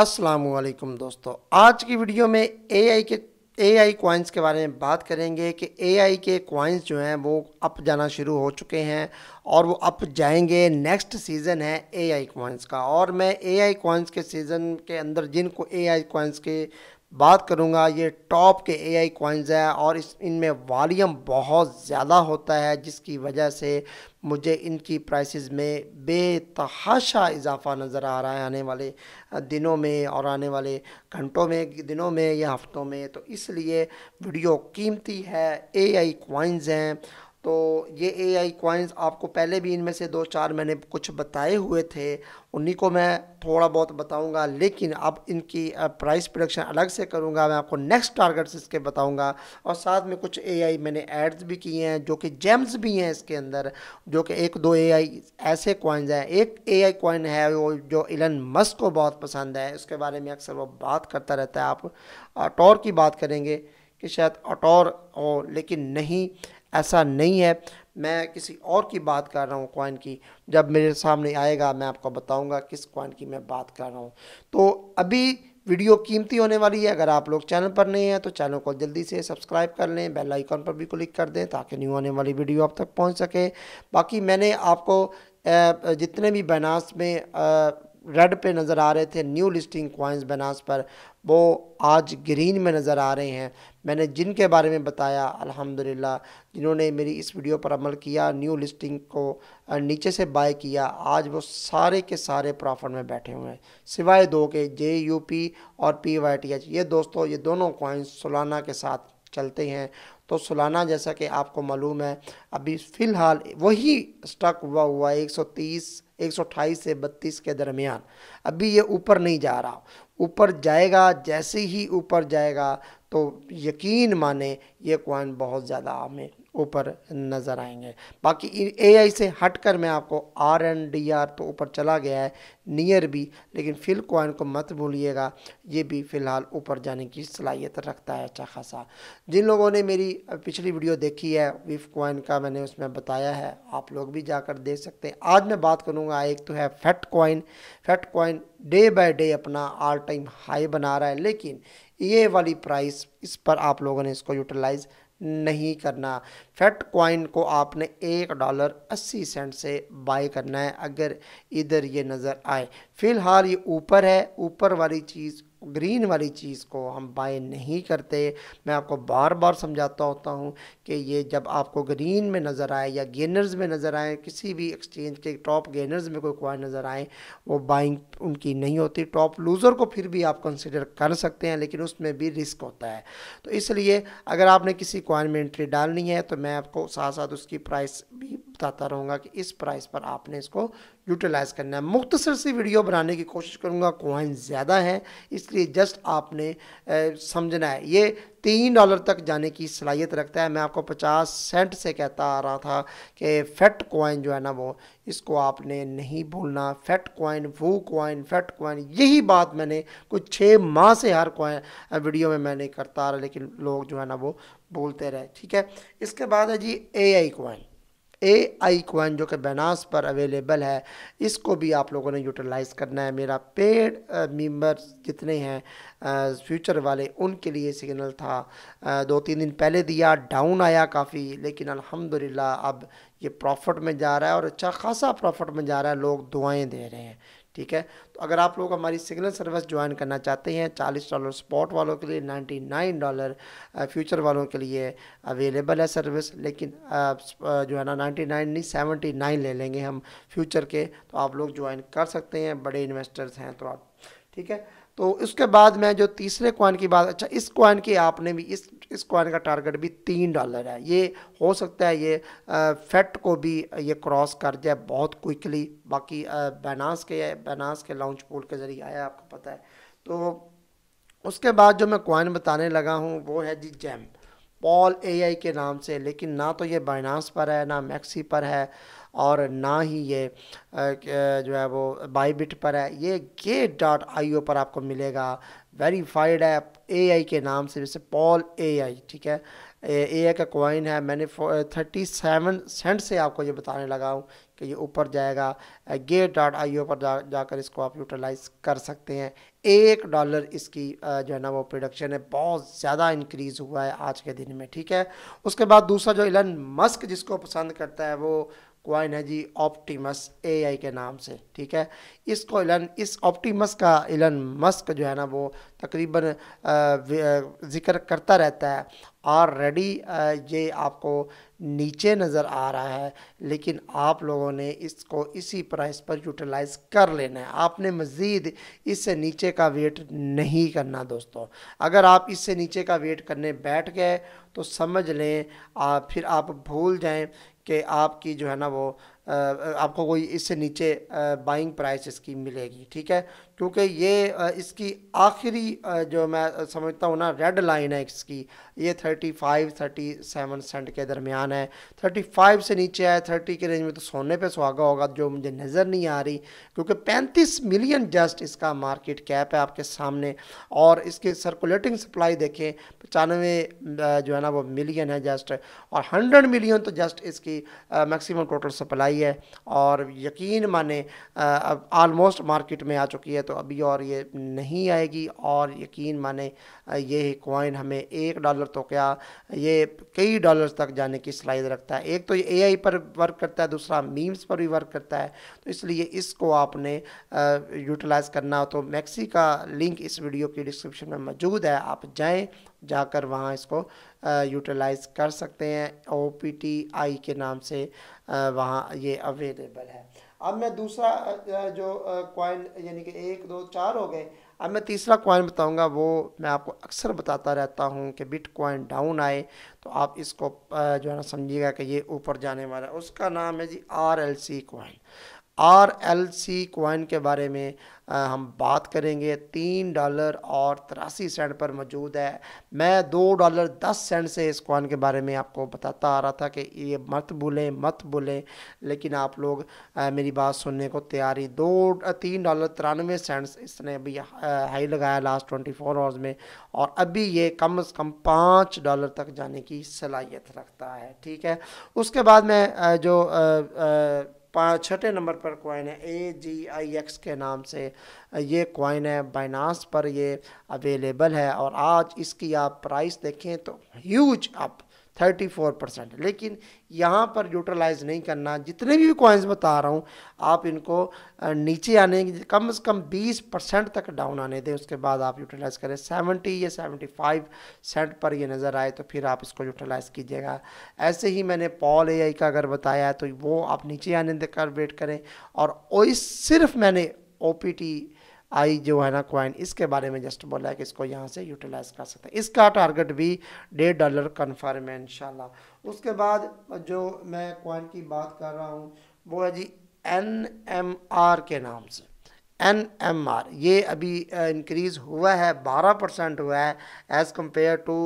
असलम दोस्तों आज की वीडियो में एआई के एआई कॉइन्स के बारे में बात करेंगे कि एआई के कॉइन्स जो हैं वो अप जाना शुरू हो चुके हैं और वो अप जाएंगे नेक्स्ट सीज़न है एआई कॉइन्स का और मैं एआई कॉइन्स के सीज़न के अंदर जिनको एआई कॉइन्स के बात करूंगा ये टॉप के ए आई कॉइन्स हैं और इस इनमें वॉलीम बहुत ज़्यादा होता है जिसकी वजह से मुझे इनकी प्राइसेस में बेतहाशा इजाफा नज़र आ रहा है आने वाले दिनों में और आने वाले घंटों में दिनों में या हफ़्तों में तो इसलिए वीडियो कीमती है ए आई हैं तो ये ए आई कॉइन्स आपको पहले भी इनमें से दो चार मैंने कुछ बताए हुए थे उन्हीं को मैं थोड़ा बहुत बताऊंगा लेकिन अब इनकी प्राइस प्रोडक्शन अलग से करूंगा मैं आपको नेक्स्ट टारगेट्स इसके बताऊंगा और साथ में कुछ एआई मैंने एड्स भी किए हैं जो कि जेम्स भी हैं इसके अंदर जो कि एक दो एआई ऐसे कॉइन्स हैं एक एआई कॉइन है वो जो इलन मस्क को बहुत पसंद है उसके बारे में अक्सर वो बात करता रहता है आप टॉर की बात करेंगे कि शायद अटोर हो लेकिन नहीं ऐसा नहीं है मैं किसी और की बात कर रहा हूँ कॉइन की जब मेरे सामने आएगा मैं आपको बताऊँगा किस कॉइन की मैं बात कर रहा हूँ तो अभी वीडियो कीमती होने वाली है अगर आप लोग चैनल पर नहीं हैं तो चैनल को जल्दी से सब्सक्राइब कर लें बेल आइकॉन पर भी क्लिक कर दें ताकि न्यू आने वाली वीडियो आप तक पहुंच सके बाकी मैंने आपको जितने भी बैनास में रेड पे नज़र आ रहे थे न्यू लिस्टिंग क्वाइंस बनास पर वो आज ग्रीन में नज़र आ रहे हैं मैंने जिनके बारे में बताया अल्हम्दुलिल्लाह जिन्होंने मेरी इस वीडियो पर अमल किया न्यू लिस्टिंग को नीचे से बाय किया आज वो सारे के सारे प्रॉफिट में बैठे हुए हैं सिवाय दो के जे यू पी और पी वाई टी एच ये दोस्तों ये दोनों कॉइन्स सोलाना के साथ चलते हैं तो सोलाना जैसा कि आपको मालूम है अभी फ़िलहाल वही स्टक हुआ हुआ एक सौ तीस 128 से 32 के दरमियान अभी ये ऊपर नहीं जा रहा ऊपर जाएगा जैसे ही ऊपर जाएगा तो यकीन माने ये कॉइन बहुत ज़्यादा हमें ऊपर नज़र आएंगे बाकी एआई से हटकर मैं आपको आर एन डी आर तो ऊपर चला गया है नियर भी लेकिन फिल कॉइन को मत भूलिएगा ये भी फ़िलहाल ऊपर जाने की सलाहियत रखता है अच्छा खासा जिन लोगों ने मेरी पिछली वीडियो देखी है विफ कॉइन का मैंने उसमें बताया है आप लोग भी जाकर देख सकते हैं आज मैं बात करूँगा एक तो है fat coin fat coin day by day अपना ऑल टाइम हाई बना रहा है लेकिन ये वाली प्राइस इस पर आप लोगों ने इसको यूटिलाइज़ नहीं करना फेट कॉइन को आपने एक डॉलर अस्सी सेंट से बाय करना है अगर इधर ये नज़र आए फ़िलहाल ये ऊपर है ऊपर वाली चीज़ ग्रीन वाली चीज़ को हम बाय नहीं करते मैं आपको बार बार समझाता होता हूँ कि ये जब आपको ग्रीन में नज़र आए या गेनर्स में नज़र आए किसी भी एक्सचेंज के टॉप गेनर्स में कोई कॉइन नज़र आए वो बाइंग उनकी नहीं होती टॉप लूज़र को फिर भी आप कंसिडर कर सकते हैं लेकिन उसमें भी रिस्क होता है तो इसलिए अगर आपने किसी कॉइन में एंट्री डालनी है तो मैं आपको साथ साथ उसकी प्राइस भी बताता रहूँगा कि इस प्राइस पर आपने इसको यूटिलाइज़ करना है मुख्तसर सी वीडियो बनाने की कोशिश करूँगा कॉइन ज़्यादा है इसलिए जस्ट आपने समझना है ये तीन डॉलर तक जाने की सलाहियत रखता है मैं आपको पचास सेंट से कहता आ रहा था कि फैट कॉइन जो है ना वो इसको आपने नहीं भूलना फैट कॉइन वो कॉइन फैट कॉइन यही बात मैंने कुछ छः माह से हर कॉइन वीडियो में मैंने करता रहा लेकिन लोग जो है ना वो बोलते रहे ठीक है इसके बाद है जी ए आई कोइन ए आई क्वन जो कि बैनास पर अवेलेबल है इसको भी आप लोगों ने यूटिलाइज़ करना है मेरा पेड मेंबर्स uh, जितने हैं फ्यूचर uh, वाले उनके लिए सिग्नल था uh, दो तीन दिन पहले दिया डाउन आया काफ़ी लेकिन अल्हम्दुलिल्लाह अब ये प्रॉफिट में जा रहा है और अच्छा खासा प्रॉफिट में जा रहा है लोग दुआएं दे रहे हैं ठीक है तो अगर आप लोग हमारी सिग्नल सर्विस ज्वाइन करना चाहते हैं चालीस डॉलर स्पॉट वालों के लिए नाइन्टी नाइन डॉलर फ्यूचर वालों के लिए अवेलेबल है सर्विस लेकिन जो है ना नाइन्टी नाइन नहीं सेवेंटी नाइन ले लेंगे हम फ्यूचर के तो आप लोग ज्वाइन कर सकते हैं बड़े इन्वेस्टर्स हैं तो आप ठीक है तो उसके बाद मैं जो तीसरे क्वाइन की बात अच्छा इस क्वाइन की आपने भी इस इस क्वाइन का टारगेट भी तीन डॉलर है ये हो सकता है ये आ, फेट को भी ये क्रॉस कर जाए बहुत क्विकली बाकी बैनास के बैनास के लॉन्च पोल के ज़रिए आया आपको पता है तो उसके बाद जो मैं कॉइन बताने लगा हूँ वो है जी जैम पॉल एआई के नाम से लेकिन ना तो ये बाइनास पर है ना मैक्सी पर है और ना ही ये जो है वो बाईबिट पर है ये गेट डॉट आई ओ पर आपको मिलेगा वेरीफाइड है ए आई के नाम से जैसे पॉल ए आई ठीक है ए आई का कॉइन है मैंने थर्टी सेवन सेंट से आपको ये बताने लगा हूँ कि ये ऊपर जाएगा गेट डॉट आई ओ पर जा जाकर इसको आप यूटिलाइज कर सकते हैं एक डॉलर इसकी जो है ना वो प्रोडक्शन है बहुत ज़्यादा इंक्रीज़ हुआ है आज के दिन में ठीक है उसके बाद दूसरा जो इलन मस्क जिसको पसंद करता है वो क्वाइन है जी ऑप्टीमस एआई के नाम से ठीक है इसको इलन इस ऑप्टीमस का इलन मस्क जो है ना वो तकरीबन ज़िक्र करता रहता है ऑलरेडी ये आपको नीचे नज़र आ रहा है लेकिन आप लोगों ने इसको इसी प्राइस पर यूटिलाइज कर लेना है आपने मज़ीद इससे नीचे का वेट नहीं करना दोस्तों अगर आप इससे नीचे का वेट करने बैठ गए तो समझ लें आप फिर आप भूल जाएं कि आपकी जो है ना वो आपको कोई इससे नीचे बाइंग प्राइस इसकी मिलेगी ठीक है क्योंकि ये इसकी आखिरी जो मैं समझता हूँ ना रेड लाइन है इसकी ये thirty five thirty seven cent के दरमियान है थर्टी फाइव से नीचे आए थर्टी के रेंज में तो सोने पे सुहागा होगा जो मुझे नज़र नहीं आ रही क्योंकि पैंतीस मिलियन जस्ट इसका मार्केट कैप है आपके सामने और इसकी सर्कुलेटिंग सप्लाई देखें पचानवे जो है ना वो मिलियन है जस्ट और हंड्रेड मिलियन तो जस्ट इसकी मैक्सिमम टोटल सप्लाई आई है और यकीन माने अब आलमोस्ट मार्केट में आ चुकी है तो अभी और ये नहीं आएगी और यकीन माने ये कॉइन हमें एक डॉलर तो क्या ये कई डॉलर तक जाने की सलाहियत रखता है एक तो ये ए पर वर्क करता है दूसरा मीम्स पर भी वर्क करता है तो इसलिए इसको आपने यूटिलाइज़ करना हो तो मैक्सी का लिंक इस वीडियो की डिस्क्रिप्शन में मौजूद है आप जाएँ जाकर वहाँ इसको यूटिलाइज कर सकते हैं ओ पी टी आई के नाम से वहाँ ये अवेलेबल है अब मैं दूसरा जो कॉइन यानी कि एक दो चार हो गए अब मैं तीसरा कॉइन बताऊंगा वो मैं आपको अक्सर बताता रहता हूँ कि बिट कॉइन डाउन आए तो आप इसको जो है ना समझिएगा कि ये ऊपर जाने वाला है उसका नाम है G R L C coin R L C coin के बारे में आ, हम बात करेंगे तीन डॉलर और तिरासी सेंट पर मौजूद है मैं दो डॉलर दस सेंट से इस कोइन के बारे में आपको बताता आ रहा था कि ये मत भूलें मत भूलें लेकिन आप लोग आ, मेरी बात सुनने को तैयार ही दो तीन डॉलर तिरानवे सेंट्स इसने अभी हाई लगाया लास्ट ट्वेंटी फोर आवर्स में और अभी ये कम अज़ कम पाँच डॉलर तक जाने की सलाहियत रखता है ठीक है उसके बाद में जो आ, छठे नंबर पर कॉइन है ए जी आई एक्स के नाम से ये कॉइन है बाइनास पर ये अवेलेबल है और आज इसकी आप प्राइस देखें तो huge up thirty four percent लेकिन यहाँ पर यूटिलाइज नहीं करना जितने भी कॉइन्स बता रहा हूँ आप इनको नीचे आने कम से कम बीस परसेंट तक डाउन आने दें उसके बाद आप यूटिलाइज करें सेवेंटी या सेवेंटी फाइव सेंट पर ये नज़र आए तो फिर आप इसको यूटिलाइज कीजिएगा ऐसे ही मैंने पॉल ए का अगर बताया है तो वो आप नीचे आने देकर वेट करें और सिर्फ मैंने ओ पी टी आई जो है ना क्वाइन इसके बारे में जस्ट बोला है कि इसको यहाँ से यूटिलाइज कर सकते हैं इसका टारगेट भी डेढ़ डॉलर कन्फर्म है इन उसके बाद जो मैं क्वाइन की बात कर रहा हूँ वो है जी एन एम आर के नाम से एन एम आर ये अभी इंक्रीज़ हुआ है बारह परसेंट हुआ है as compare to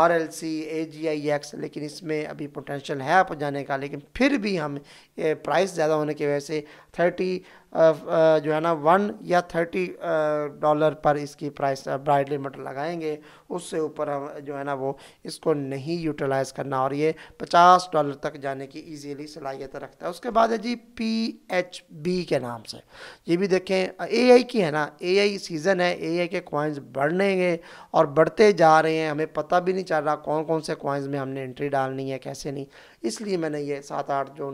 R L C A G I X लेकिन इसमें अभी पोटेंशियल है आप जाने का लेकिन फिर भी हम प्राइस ज़्यादा होने की वजह से थर्टी जो है ना वन या थर्टी डॉलर पर इसकी प्राइस ब्राइड लिमिट लगाएंगे उससे ऊपर हम जो है ना वो इसको नहीं यूटिलाइज़ करना और ये पचास डॉलर तक जाने की ईजीली सलाहियत रखता है उसके बाद है जी पी एच बी के नाम से ये भी देखें ए आई की है ना ए आई सीज़न है ए आई के कॉइन्स बढ़ने और बढ़ते जा रहे हैं हमें पता भी नहीं नहीं चल रहा कौन कौन से कॉइन्स में हमने एंट्री डालनी है कैसे नहीं इसलिए मैंने ये सात आठ जो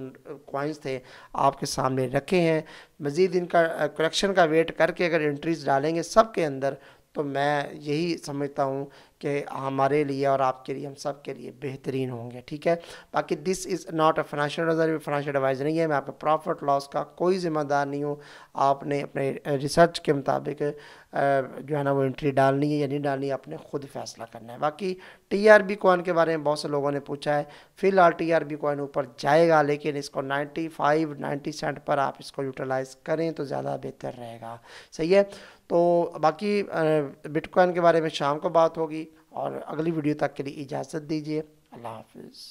कॉइन्स थे आपके सामने रखे हैं मज़ीद इनका करेक्शन का वेट करके अगर एंट्रीज डालेंगे सब के अंदर तो मैं यही समझता हूँ कि हमारे लिए और आपके लिए हम सब के लिए बेहतरीन होंगे ठीक है बाकी this is not a financial adviser financial advise नहीं है मैं आपका प्रॉफिट लॉस का कोई ज़िम्मेदार नहीं हूँ आपने अपने रिसर्च के मुताबिक जो है ना वो एंट्री डालनी है या नहीं डालनी आपने खुद फैसला करना है बाकी टी आर बी कॉइन के बारे में बहुत से लोगों ने पूछा है फिलहाल टी आर बी कॉइन ऊपर जाएगा लेकिन इसको नाइन्टी फाइव नाइन्टी सेंट पर आप इसको यूटिलाइज करें तो ज़्यादा बेहतर रहेगा सही है तो बाकी बिटकॉइन के बारे में शाम को बात होगी और अगली वीडियो तक के लिए इजाज़त दीजिए अल्लाह हाफिज़